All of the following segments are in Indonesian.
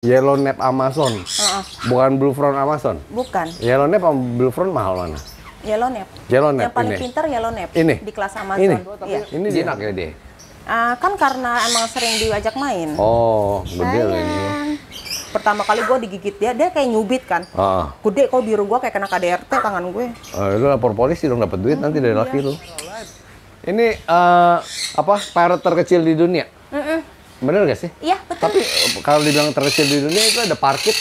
Yellow Net Amazon. Uh -uh. Bukan Front Amazon. Bukan. Yellowknife sama front mahal mana? Yellow Yellow Net. Yang paling ini. Yellow Net. Ini. Di kelas Amazon. Ini. Iya. Ini dia jinak ya dia. Uh, kan karena emang sering diajak main. Oh, gede ini. Pertama kali gue digigit dia, dia kayak nyubit kan. Ah. Gede kok biru gue kayak kena KDRT tangan gue. Uh, ah, lu lapor polisi dong dapat duit hmm, nanti dari iya. laki lu. Ini uh, apa pirate terkecil di dunia? Mm -mm. Bener gak sih? Iya, betul. Tapi eh, kalau dibilang terkecil di dunia itu ada parkit.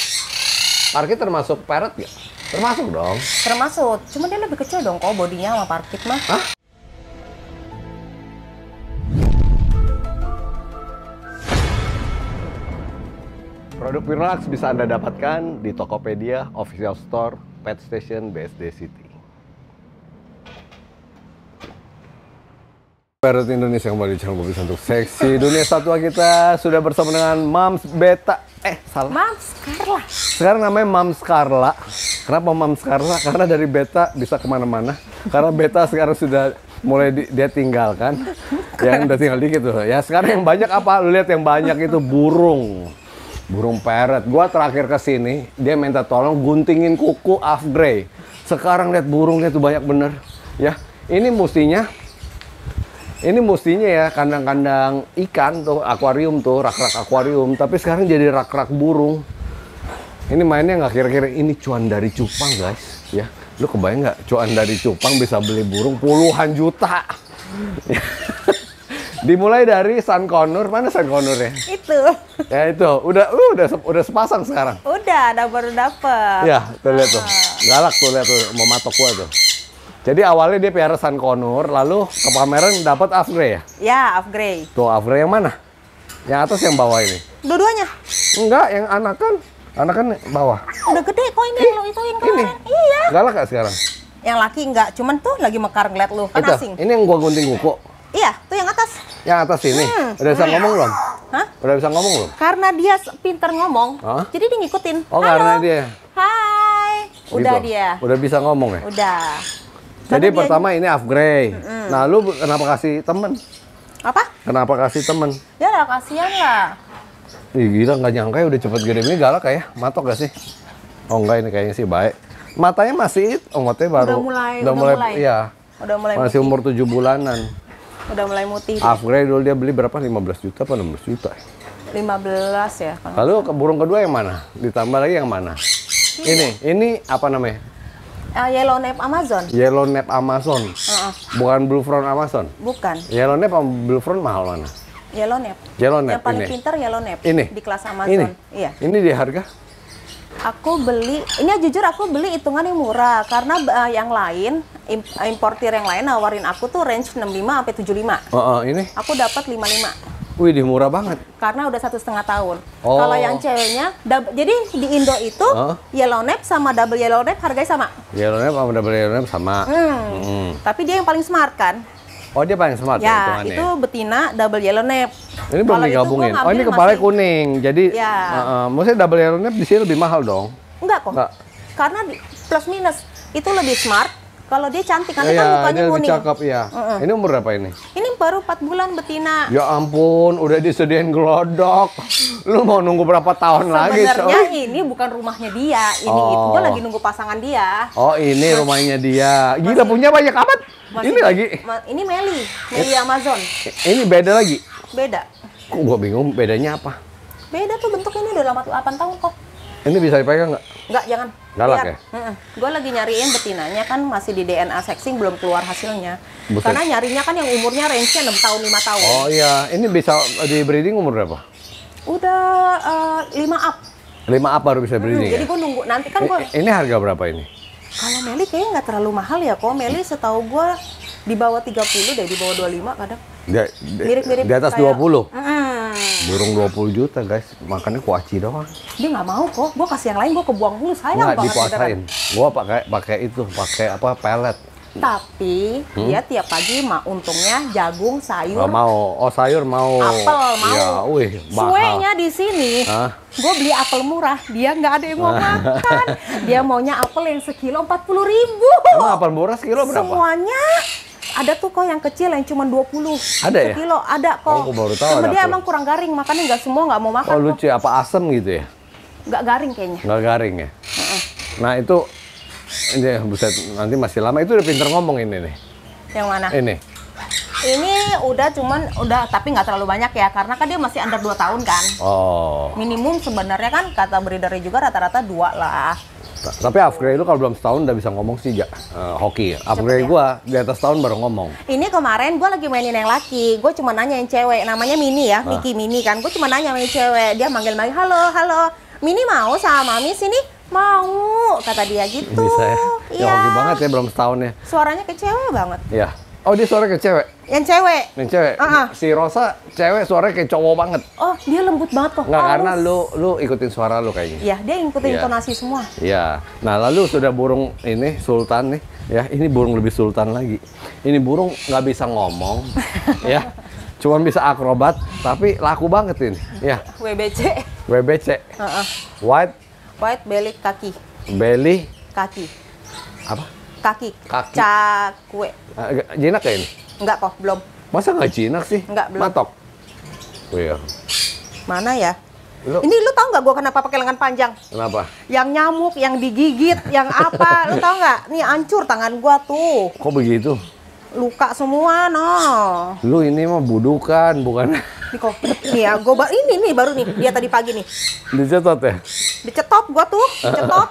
Parkit termasuk parrot ya? Termasuk dong. Termasuk. Cuma dia lebih kecil dong kok bodinya sama parkit mah. Hah? Produk Wirlax bisa Anda dapatkan di Tokopedia, Official Store, Pet Station, BSD City. Perut Indonesia kembali di channel Bobby Santuk Seksi Dunia Satwa kita sudah bersama dengan Mams Beta Eh salah Mams Carla Sekarang namanya Mams Carla Kenapa Mams Carla? Karena dari Beta bisa kemana-mana Karena Beta sekarang sudah mulai di, dia tinggalkan Yang udah tinggal dikit tuh Ya sekarang yang banyak apa? Lu lihat yang banyak itu burung Burung perut Gua terakhir ke sini Dia minta tolong guntingin kuku Afgrey Sekarang lihat burungnya tuh banyak bener Ya ini mestinya ini mestinya ya kandang-kandang ikan tuh, akuarium tuh, rak-rak akuarium. Tapi sekarang jadi rak-rak burung. Ini mainnya nggak kira-kira ini cuan dari cupang guys, ya. Lu kebayang nggak cuan dari cupang bisa beli burung puluhan juta. Dimulai dari San Connor, mana San Connor ya? Itu. Ya itu, udah uh, udah udah sepasang sekarang. Udah, udah baru dapet. Ya, terlihat tuh. Ah. Galak tuh lihat tuh, mau matok gua tuh. Jadi awalnya dia piara San Connor, lalu ke pameran dapat upgrade ya? Ya, upgrade. Tuh, upgrade yang mana? Yang atas yang bawah ini? Dua-duanya. Enggak, yang anak kan, anak kan bawah. Udah gede kok ini yang lo ituin kemarin. Ini? Iya. Galak gak sekarang? Yang laki enggak, cuman tuh lagi mekar ngeliat lu, kan Itu, asing. Ini yang gua gunting kuku. Iya, tuh yang atas. Yang atas ini? Hmm. Udah bisa ngomong belum? Hah? Udah bisa ngomong belum? Karena dia pinter ngomong, Hah? jadi dia ngikutin. Oh, Halo. karena dia? Hai. Udah gitu. dia. Udah bisa ngomong ya? Udah. Jadi pertama ini upgrade. Mm -hmm. Nah, lu kenapa kasih temen? Apa? Kenapa kasih temen? Ya lah, kasihan lah. Ih, gila nggak nyangka ya udah cepet gede ini galak kayak matok gak sih? Oh enggak ini kayaknya sih baik. Matanya masih omotnya oh, baru udah mulai udah, udah mulai, iya. Udah mulai masih umur tujuh bulanan. Udah mulai muti. Upgrade dulu dia beli berapa? 15 juta apa 16 juta? 15 ya. ya Lalu burung kedua yang mana? Ditambah lagi yang mana? Ini, ini apa namanya? Uh, Yellow Nap Amazon. Yellow Nap Amazon. Uh -uh. Bukan Blue Front Amazon. Bukan. Yellow Nap sama Blue Front mahal mana? Yellow Nap. Yellow Nap. Yang paling ini. pintar Yellow Nap. Ini. Di kelas Amazon. Ini. Iya. Ini di harga? Aku beli, ini jujur aku beli hitungan yang murah karena uh, yang lain eh, importir yang lain nawarin aku tuh range 65 sampai 75. Uh, uh, ini? Aku dapat 55. Wih, di murah banget. Karena udah satu setengah tahun. Oh. Kalau yang ceweknya, jadi di Indo itu huh? yellow nap sama double yellow nap harganya sama. Yellow nap sama double yellow nap sama. Hmm. Hmm. Tapi dia yang paling smart kan. Oh dia paling smart ya, ya itu betina double yellow nap. Ini belum digabungin. Oh ini kepala masih... kuning. Jadi ya. uh, uh, maksudnya double yellow nap di sini lebih mahal dong? Enggak kok. Enggak. Karena plus minus itu lebih smart kalau dia cantik, nanti ya, kan iya, mukanya kuning. cakep ya. uh -uh. Ini umur berapa ini? Ini baru 4 bulan betina. Ya ampun, udah disediain gelodok. Lu mau nunggu berapa tahun Sebenernya lagi? Sebenarnya ini bukan rumahnya dia. Ini oh. itu gue lagi nunggu pasangan dia. Oh ini rumahnya dia. Gila Masih. punya banyak amat. Masih, ini lagi. Ini Meli, eh, Meli Amazon. Eh, ini beda lagi? Beda. Kok gue bingung bedanya apa? Beda tuh bentuknya ini udah lama 8 tahun kok. Ini bisa dipegang nggak? Nggak, jangan. Galak lihat. ya? -mm. gue lagi nyariin betinanya kan masih di DNA sexing belum keluar hasilnya. Betul. Karena nyarinya kan yang umurnya range-nya 6 tahun 5 tahun. Oh iya, ini bisa di breeding umur berapa? Udah uh, eh, 5 up. 5 up baru bisa breeding. Hmm, ya? Jadi gue nunggu nanti kan gue Ini harga berapa ini? Kalau Meli kayaknya nggak terlalu mahal ya kok. Meli setahu gue di bawah 30 deh, di bawah 25 kadang. Mirip-mirip di, di atas kayak, 20. Mm -mm burung 20 juta guys makannya kuaci doang dia nggak mau kok gue kasih yang lain gue kebuang dulu sayang nggak dipuasain gue pakai pakai itu pakai apa pelet tapi hmm? dia tiap pagi mah untungnya jagung sayur Gak mau oh sayur mau apel mau ya, wih, suenya di sini gue beli apel murah dia nggak ada yang mau makan dia maunya apel yang sekilo empat puluh ribu Emang apel murah sekilo berapa semuanya ada tuh kok yang kecil yang cuma 20 ada ya? kilo ada kok. Oh, baru tahu. Cuma dia emang kurang garing, makanya nggak semua nggak mau makan. Oh lucu, kok. Ya? apa asem gitu ya? Nggak garing kayaknya. Nggak garing ya. Uh -uh. Nah itu ini buset nanti masih lama itu udah pinter ngomong ini nih. Yang mana? Ini. Ini udah cuman udah tapi nggak terlalu banyak ya karena kan dia masih under 2 tahun kan. Oh. Minimum sebenarnya kan kata breedernya juga rata-rata dua lah. Tapi upgrade lu kalau belum setahun udah bisa ngomong sih ya, uh, hoki Upgrade Cepet ya? gua di atas tahun baru ngomong. Ini kemarin gua lagi mainin yang laki, gua cuma nanya yang cewek, namanya Mini ya, ah. Miki Mini kan. Gua cuma nanya yang cewek, dia manggil-manggil, "Halo, halo. Mini mau sama Mami sini?" Mau, kata dia gitu. Bisa ya. Ya, Ya, hoki banget ya belum setahun ya. Suaranya kecewa banget. Iya. Oh dia suara kayak cewek? Yang cewek. Yang cewek. Uh ah, -huh. Ah. Si Rosa cewek suaranya kayak cowok banget. Oh dia lembut banget kok. Nggak karena lu lu ikutin suara lu kayaknya. Iya dia ikutin yeah. intonasi semua. Iya. Nah lalu sudah burung ini Sultan nih ya ini burung lebih Sultan lagi. Ini burung nggak bisa ngomong ya. cuma bisa akrobat tapi laku banget ini. Ya. WBC. WBC. Uh -huh. White. White belly kaki. Belly. Kaki. Apa? kaki. Kaki. Cakwe. Ah, jinak ya ini? Enggak kok, belum. Masa nggak jinak sih? Enggak, belum. Matok. Oh iya. Mana ya? Lu, ini lu tau nggak gue kenapa pakai lengan panjang? Kenapa? Yang nyamuk, yang digigit, yang apa? Lu tau nggak? Nih hancur tangan gue tuh. Kok begitu? Luka semua, no. Lu ini mah budukan, bukan? Nih kok, nih ya, gua baru ini nih baru nih dia tadi pagi nih. Dicetot ya? Dicetot gue tuh, dicetot.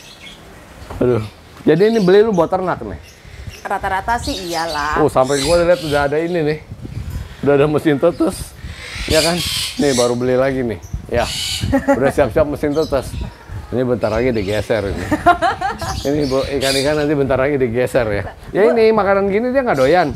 Aduh. Jadi ini beli lu buat ternak nih? Rata-rata sih iyalah. Oh, sampai gua lihat udah ada ini nih. Udah ada mesin tetes. Ya kan? Nih baru beli lagi nih. Ya. Udah siap-siap mesin tetes. Ini bentar lagi digeser ini. ini ikan-ikan nanti bentar lagi digeser ya. Ya ini makanan gini dia nggak doyan.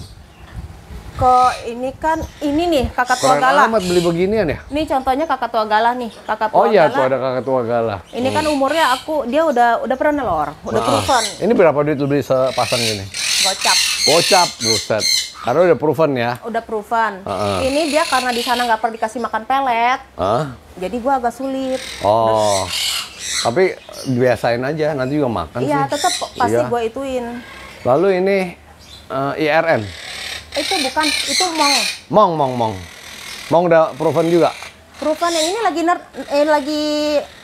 Kok ini kan ini nih kakak tua galah. amat beli beginian ya. Ini contohnya kakak tua galah nih, kakak tua Oh iya tuh ada kakak tua galah. Ini kan hmm. umurnya aku dia udah udah pernah nelor, udah nah. proven. Ini berapa duit lu beli sepasang ini? Gocap. Gocap, buset. Karena udah proven ya. Udah proven. Ini dia karena di sana nggak pernah dikasih makan pelet. Uh? Jadi gua agak sulit. Oh. tapi biasain aja, nanti juga makan iya, sih. Tetep, iya, tetap pasti gua ituin. Lalu ini uh, eh, IRM. Itu bukan, itu mong. Mong, mong, mong. Mong udah proven juga. Proven yang ini lagi ner, eh lagi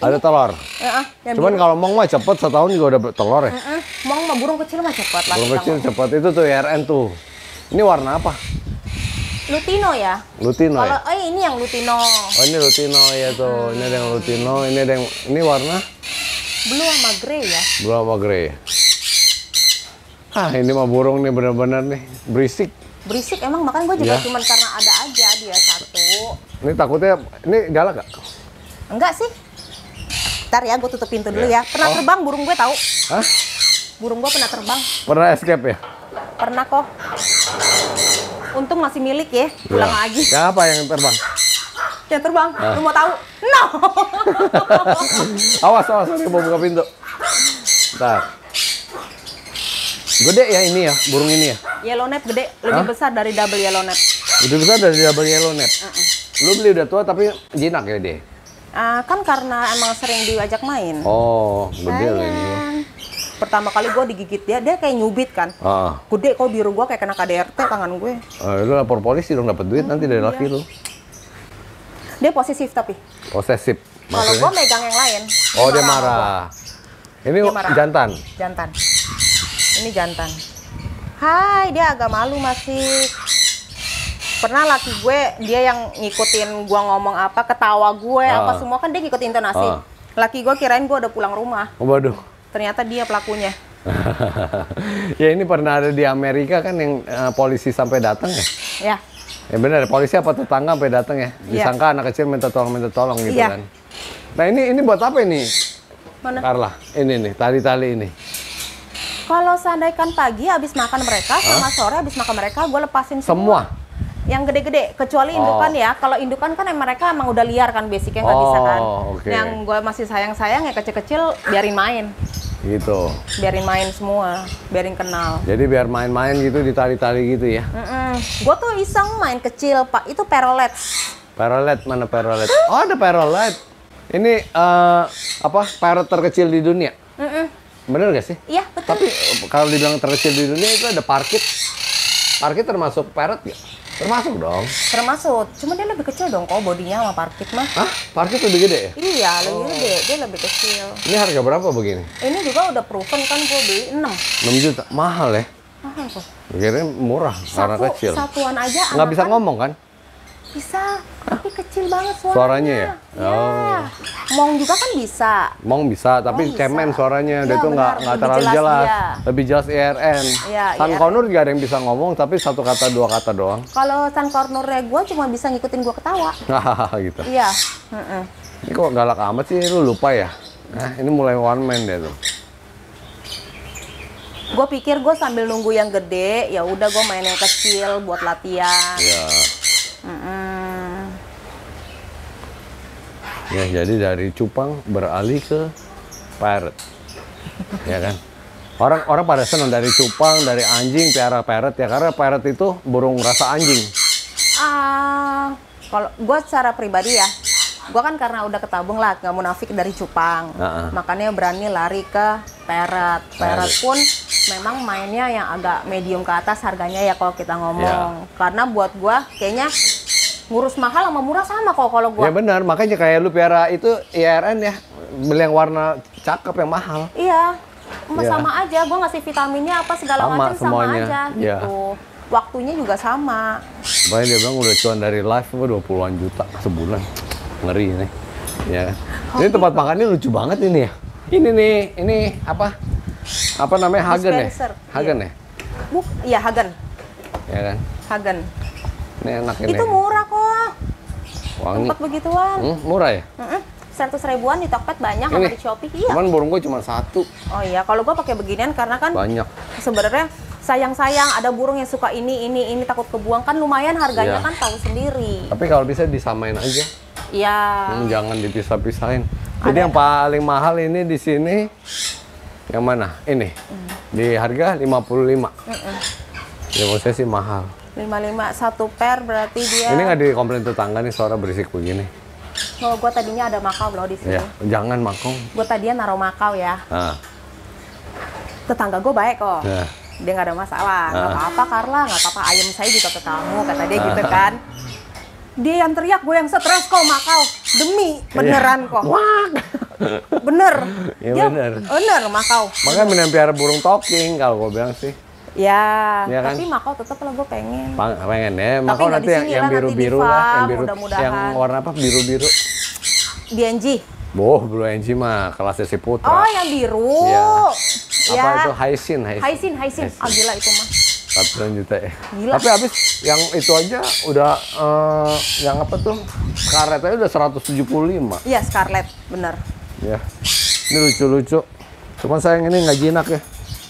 ada ini. telur. uh Ya, Cuman kalau mong mah cepet setahun juga udah telur ya. Heeh. Mong mah burung kecil mah cepet lah. Burung kecil cepet itu tuh RN tuh. Ini warna apa? Lutino ya. Lutino. Ya? Kalau ya? oh ini yang Lutino. Oh ini Lutino ya tuh. Hmm. Ini ada yang Lutino, ini ada yang ini warna blue sama grey ya. Blue sama grey. Ah, ini mah burung nih bener-bener nih berisik berisik emang makan gue juga ya. cuma karena ada aja dia satu ini takutnya ini galak gak? enggak sih ntar ya gue tutup pintu dulu iya. ya pernah oh. terbang burung gue tahu Hah? burung gue pernah terbang pernah escape ya pernah kok untung masih milik ya iya. pulang ya. lagi siapa yang terbang yang terbang nah. lu mau tahu no awas awas nanti mau buka pintu Bentar. Gede ya ini ya, burung ini ya. Yellow net gede, lebih Hah? besar dari double yellow net. Lebih besar dari double yellow net. Uh -uh. Lu beli udah tua tapi jinak ya deh. Ah, uh, kan karena emang sering diajak main. Oh, gede loh ini. Pertama kali gue digigit dia, dia kayak nyubit kan. Ah. Gede kok biru gue kayak kena KDRT tangan gue. Uh, lu lapor polisi dong dapat duit hmm, nanti dari iya. laki lu. Dia posesif tapi. Posesif. Kalau gue megang yang lain. Oh dia marah. Dia marah. Ini dia marah. jantan. Jantan. Ini jantan hai dia agak malu masih pernah laki gue dia yang ngikutin gue ngomong apa ketawa gue uh. apa ah. semua kan dia ngikutin intonasi uh. Ah. laki gue kirain gue udah pulang rumah oh, waduh ternyata dia pelakunya ya ini pernah ada di Amerika kan yang uh, polisi sampai datang ya ya ya benar polisi apa tetangga sampai datang ya? ya disangka ya. anak kecil minta tolong minta tolong gitu ya. kan nah ini ini buat apa ini Mana? Carla ini nih tali-tali ini kalau seandainya pagi habis makan mereka sama sore habis makan mereka gue lepasin semua. semua yang gede-gede kecuali oh. indukan ya kalau indukan kan yang mereka emang udah liar kan basicnya nggak oh, bisa kan oh, okay. yang gue masih sayang-sayang ya kecil-kecil biarin main gitu biarin main semua biarin kenal jadi biar main-main gitu ditarik-tarik gitu ya gue tuh iseng main kecil pak itu perolet perolet mana perolet oh ada perolet ini uh, apa parrot terkecil di dunia Bener gak sih? Iya, betul. Tapi eh, kalau dibilang terkecil di dunia itu ada parkit. Parkit termasuk parrot gak? Termasuk dong. Termasuk. Cuma dia lebih kecil dong kok bodinya sama parkit mah. Hah? Parkit lebih gede ya? Iya, lebih oh. gede. Dia lebih kecil. Ini harga berapa begini? Ini juga udah proven kan gue beli 6. 6 juta. Mahal ya? Mahal kok. Kira murah Satu, karena kecil. Satuan aja. Nggak bisa ngomong kan? Bisa, tapi kecil banget suaranya. Suaranya ya? ya. Oh. Mong juga kan bisa. Mong bisa, tapi Mong cemen bisa. suaranya. Ya, dia iya, tuh nggak terlalu jelas. jelas. Lebih jelas IRN. E ya, San IRN. E Kornur gak ada yang bisa ngomong, tapi satu kata dua kata doang. Kalau San Kornurnya gue cuma bisa ngikutin gue ketawa. gitu. Iya. Mm Ini kok galak amat sih, lu lupa ya? Nah, ini mulai one man deh tuh gue pikir gue sambil nunggu yang gede ya udah gue main yang kecil buat latihan mm -mm. Ya, jadi dari cupang beralih ke parrot. Ya kan? Orang orang pada senang dari cupang, dari anjing piara parrot ya karena parrot itu burung rasa anjing. Ah, uh, kalau gue secara pribadi ya, gue kan karena udah ketabung lah, nggak munafik dari cupang, uh-uh. makanya berani lari ke parrot. Parrot pun memang mainnya yang agak medium ke atas harganya ya kalau kita ngomong, yeah. karena buat gue kayaknya ngurus mahal sama murah sama kok kalau gua. Ya benar, makanya kayak lu piara itu IRN ya, beli yang warna cakep yang mahal. Iya. Sama, iya. -sama aja, gua ngasih vitaminnya apa segala macam sama aja iya. gitu. Waktunya juga sama. banyak dia bilang udah cuan dari live gua 20-an juta sebulan. Ngeri ini. Ya. Oh, ini tempat makannya lucu banget ini ya. Ini nih, ini apa? Apa namanya Hagen ya? Hagen iya. ya? Bu, iya Hagen. Ya kan? Hagen. Ini enak ini. Itu murah kok. Wangi. Tempat begituan. Hmm, murah ya? Seratus mm -mm. ribuan di Tokped banyak ini. sama di Shopee. Iya. Cuman burung gue cuma satu. Oh iya, kalau gue pakai beginian karena kan banyak. Sebenarnya sayang-sayang ada burung yang suka ini ini ini takut kebuang kan lumayan harganya iya. kan tahu sendiri. Tapi kalau bisa disamain aja. Iya. Hmm, jangan dipisah-pisahin. Jadi yang paling mahal ini di sini yang mana? Ini. Mm. Di harga lima puluh lima. -mm. Ya maksudnya sih mahal. 55 satu per berarti dia Ini nggak dikomplain tetangga nih suara berisik begini. Oh, gue tadinya ada makau loh di sini. Ya, jangan makau. Gue tadinya naruh makau ya. Ah. Tetangga gue baik kok. Ya. Dia nggak ada masalah. Nggak ah. apa-apa Carla, nggak apa-apa ayam saya juga ke kamu kata dia ah. gitu kan. Dia yang teriak, gue yang stres kok makau. Demi iya. beneran kok. Wah. bener. Ya, dia, bener. Bener makau. Makanya menempiar burung talking kalau gue bilang sih. Ya, ya kan? tapi Makau tetap lah gue pengen. pengen ya. Makau nanti yang, yang biru-biru lah, yang biru yang warna apa biru-biru. Bianji. Boh, Blue Angie mah kelasnya si Putra. Oh, yang biru. Ya. ya. Apa itu Haisin, Haisin. Haisin, Haisin. Ah, oh, gila itu mah. 4 juta ya. Gila. Tapi habis yang itu aja udah uh, yang apa tuh? Scarlett aja udah 175. Iya, Scarlett, bener. Ya. Ini lucu-lucu. Cuman sayang ini nggak jinak ya.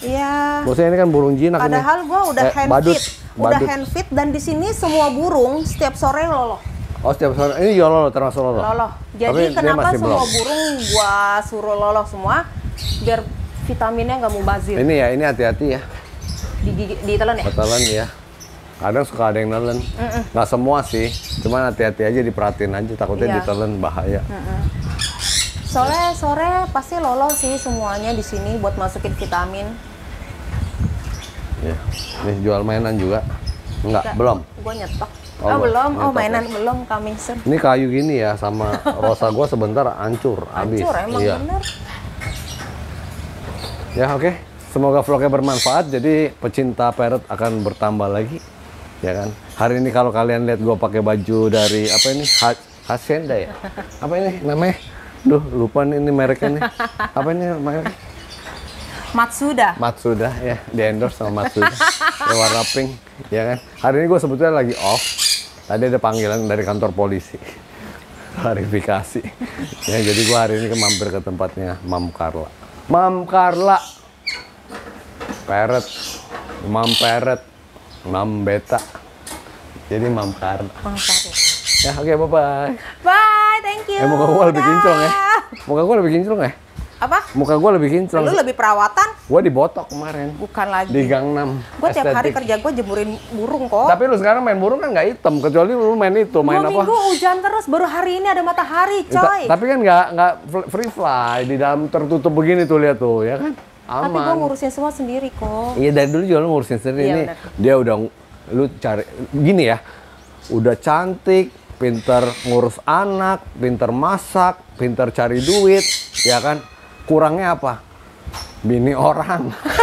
Iya. Maksudnya ini kan burung jinak. Padahal gua udah eh, hand fit, udah hand fit dan di sini semua burung setiap sore loloh. Oh setiap sore ini ya loloh termasuk loloh. Loloh. Jadi Tapi kenapa semua belum. burung gua suruh loloh semua biar vitaminnya nggak mau bazir. Ini ya ini hati-hati ya. Di, di, di telan ya. Telan ya. Kadang suka ada yang nelen. Mm Nggak semua sih, cuman hati-hati aja diperhatiin aja takutnya iya. ditelen bahaya. Mm -mm. Soalnya sore pasti loloh sih semuanya di sini buat masukin vitamin ya. Nih jual mainan juga? Enggak, Enggak. belum. Gua nyetok. Oh, oh belum, oh mainan ya. belum coming soon. Ini kayu gini ya sama rosa gua sebentar hancur, habis. Hancur emang iya. bener. Ya oke, okay. semoga vlognya bermanfaat. Jadi pecinta parrot akan bertambah lagi, ya kan? Hari ini kalau kalian lihat gue pakai baju dari apa ini ha Hacienda ya? Apa ini namanya? Duh lupa nih ini mereknya nih. Apa ini mereknya? Matsuda. Matsuda ya, di endorse sama Matsuda. ya, warna pink, ya kan. Hari ini gue sebetulnya lagi off. Tadi ada panggilan dari kantor polisi klarifikasi. ya, jadi gue hari ini mampir ke tempatnya Mam Karla. Mam Karla. Peret. Mam Peret. Mam Beta. Jadi Mam Karla. Mam Karla. Ya, oke, bye-bye. Bye, thank you. Eh, muka gue ya. lebih kinclong ya. Muka gue lebih kinclong ya apa? Muka gue lebih kinclong. Lu lebih perawatan? Gue di botok kemarin. Bukan lagi. Di Gang 6 Gue tiap hari kerja gue jemurin burung kok. Tapi lu sekarang main burung kan nggak hitam, kecuali lu main itu, main Dua apa? minggu hujan terus, baru hari ini ada matahari, coy. Ta tapi kan nggak nggak free fly di dalam tertutup begini tuh lihat tuh, ya kan? Aman. Tapi gue ngurusin semua sendiri kok. Iya dari dulu juga lu ngurusin sendiri. Iya, ini bener. dia udah lu cari gini ya, udah cantik, pinter ngurus anak, pinter masak, pinter cari duit, ya kan? kurangnya apa bini orang